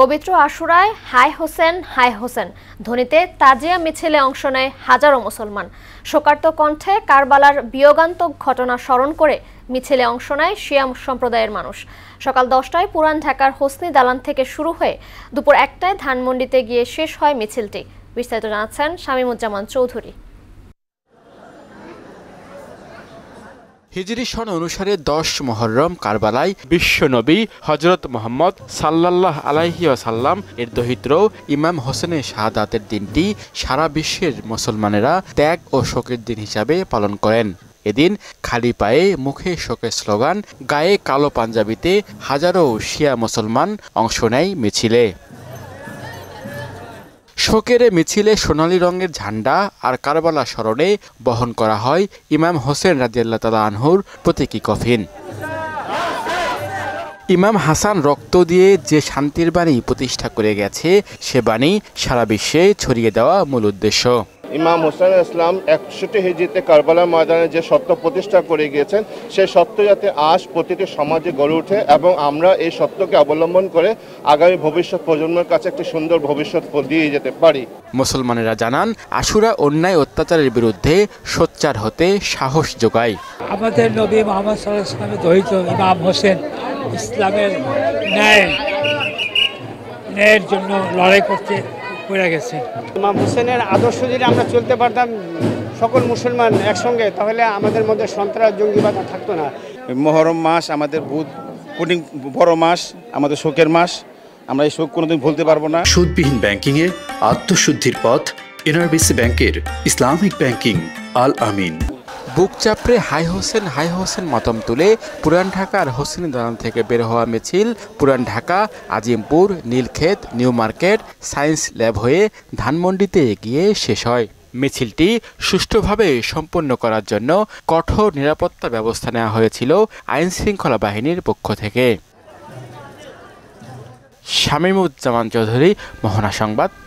পবিত্র আশুরায় হাই হোসেন হাই হোসেন ধনীতে তাজিয়া মিছিলে অংশ নেয় হাজারো মুসলমান শোকার্ত কণ্ঠে কারবালার বিয়োগান্তক ঘটনা স্মরণ করে মিছিলে অংশ নেয় শিয়াম সম্প্রদায়ের মানুষ সকাল দশটায় পুরান ঢাকার হোসনি দালান থেকে শুরু হয়ে দুপুর একটায় ধানমন্ডিতে গিয়ে শেষ হয় মিছিলটি বিস্তারিত জানাচ্ছেন শামীমুজ্জামান চৌধুরী হিজরি সন অনুসারে দশ মহরম কারবালায় বিশ্বনবী হজরত মোহাম্মদ সাল্লাহ আলাইহি আসাল্লাম এর দহিত্র ইমাম হোসেনের শাহাদাতের দিনটি সারা বিশ্বের মুসলমানেরা ত্যাগ ও শোকের দিন হিসাবে পালন করেন এদিন খালি পায়ে মুখে শোকের স্লোগান গায়ে কালো পাঞ্জাবিতে হাজারো শিয়া মুসলমান অংশ নেয় মিছিলে শোকের মিছিলে সোনালী রঙের ঝান্ডা আর কারবালা স্মরণে বহন করা হয় ইমাম হোসেন রাজিয়াল্লা তালা আনহুর প্রতীকী কফিন ইমাম হাসান রক্ত দিয়ে যে শান্তির বাণী প্রতিষ্ঠা করে গেছে সে বাণী সারা বিশ্বে ছড়িয়ে দেওয়া মূল উদ্দেশ্য ইমাম হোসেন ইসলাম একষট্টি হিজিতে কারবালা ময়দানে যে সত্য প্রতিষ্ঠা করে গিয়েছেন সেই সত্য যাতে আজ প্রতিটি সমাজে গড়ে ওঠে এবং আমরা এই সত্যকে অবলম্বন করে আগামী ভবিষ্যৎ প্রজন্মের কাছে একটি সুন্দর ভবিষ্যৎ দিয়ে যেতে পারি মুসলমানেরা জানান আশুরা অন্যায় অত্যাচারের বিরুদ্ধে সোচ্চার হতে সাহস যোগায় আমাদের নবী মোহাম্মদ দহিত ইমাম হোসেন ইসলামের ন্যায় ন্যায়ের জন্য লড়াই করতে পড়ে গেছে ইমাম হোসেনের আদর্শ যদি আমরা চলতে পারতাম সকল মুসলমান একসঙ্গে তাহলে আমাদের মধ্যে সন্ত্রাস জঙ্গিবাদ থাকতো না মহরম মাস আমাদের বুধ কঠিন বড় মাস আমাদের শোকের মাস আমরা এই শোক কোনোদিন ভুলতে পারবো না সুদবিহীন ব্যাংকিংয়ে আত্মশুদ্ধির পথ এনআরবিসি ব্যাংকের ইসলামিক ব্যাংকিং আল আমিন বুক চাপড়ে হাই হোসেন হাই হোসেন মতম তুলে পুরান ঢাকা আর হোসেনি দালান থেকে বের হওয়া মিছিল পুরান Dhaka Azimpur Nilkhet New Market Science Lab হয়ে ধানমন্ডিতে এগিয়ে শেষ হয় মিছিলটি সুষ্ঠুভাবে সম্পন্ন করার জন্য কঠোর নিরাপত্তা ব্যবস্থা নেওয়া হয়েছিল আইন শৃঙ্খলা বাহিনীর পক্ষ থেকে শামীমুজ্জামান চৌধুরী মোহনা সংবাদ